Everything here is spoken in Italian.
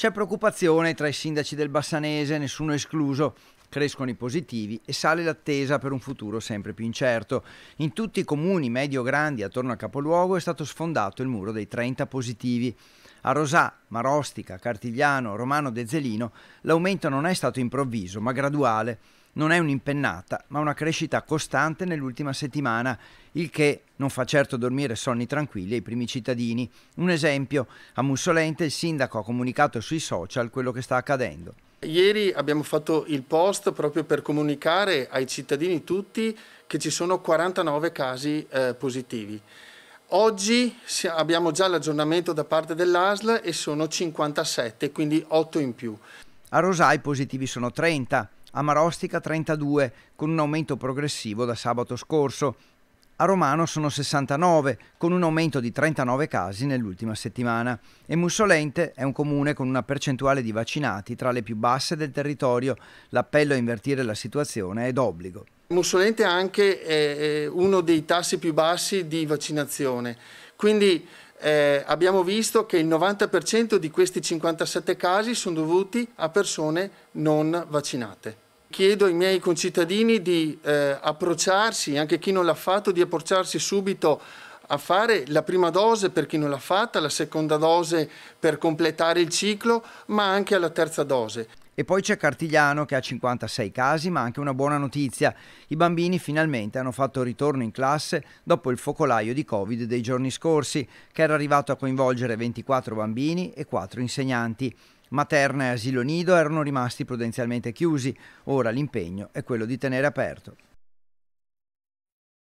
C'è preoccupazione tra i sindaci del Bassanese, nessuno escluso. Crescono i positivi e sale l'attesa per un futuro sempre più incerto. In tutti i comuni medio-grandi attorno al capoluogo è stato sfondato il muro dei 30 positivi. A Rosà, Marostica, Cartigliano, Romano De Zelino l'aumento non è stato improvviso ma graduale non è un'impennata, ma una crescita costante nell'ultima settimana, il che non fa certo dormire sonni tranquilli ai primi cittadini. Un esempio, a Mussolente il sindaco ha comunicato sui social quello che sta accadendo. Ieri abbiamo fatto il post proprio per comunicare ai cittadini tutti che ci sono 49 casi eh, positivi. Oggi abbiamo già l'aggiornamento da parte dell'ASL e sono 57, quindi 8 in più. A Rosai positivi sono 30. Amarostica 32 con un aumento progressivo da sabato scorso. A Romano sono 69, con un aumento di 39 casi nell'ultima settimana. E Mussolente è un comune con una percentuale di vaccinati tra le più basse del territorio. L'appello a invertire la situazione è d'obbligo. Mussolente è anche eh, eh, uno dei tassi più bassi di vaccinazione, quindi eh, abbiamo visto che il 90% di questi 57 casi sono dovuti a persone non vaccinate. Chiedo ai miei concittadini di eh, approcciarsi, anche chi non l'ha fatto, di approcciarsi subito a fare la prima dose per chi non l'ha fatta, la seconda dose per completare il ciclo, ma anche alla terza dose. E poi c'è Cartigliano che ha 56 casi, ma anche una buona notizia. I bambini finalmente hanno fatto ritorno in classe dopo il focolaio di Covid dei giorni scorsi, che era arrivato a coinvolgere 24 bambini e 4 insegnanti. Materna e asilo nido erano rimasti prudenzialmente chiusi, ora l'impegno è quello di tenere aperto.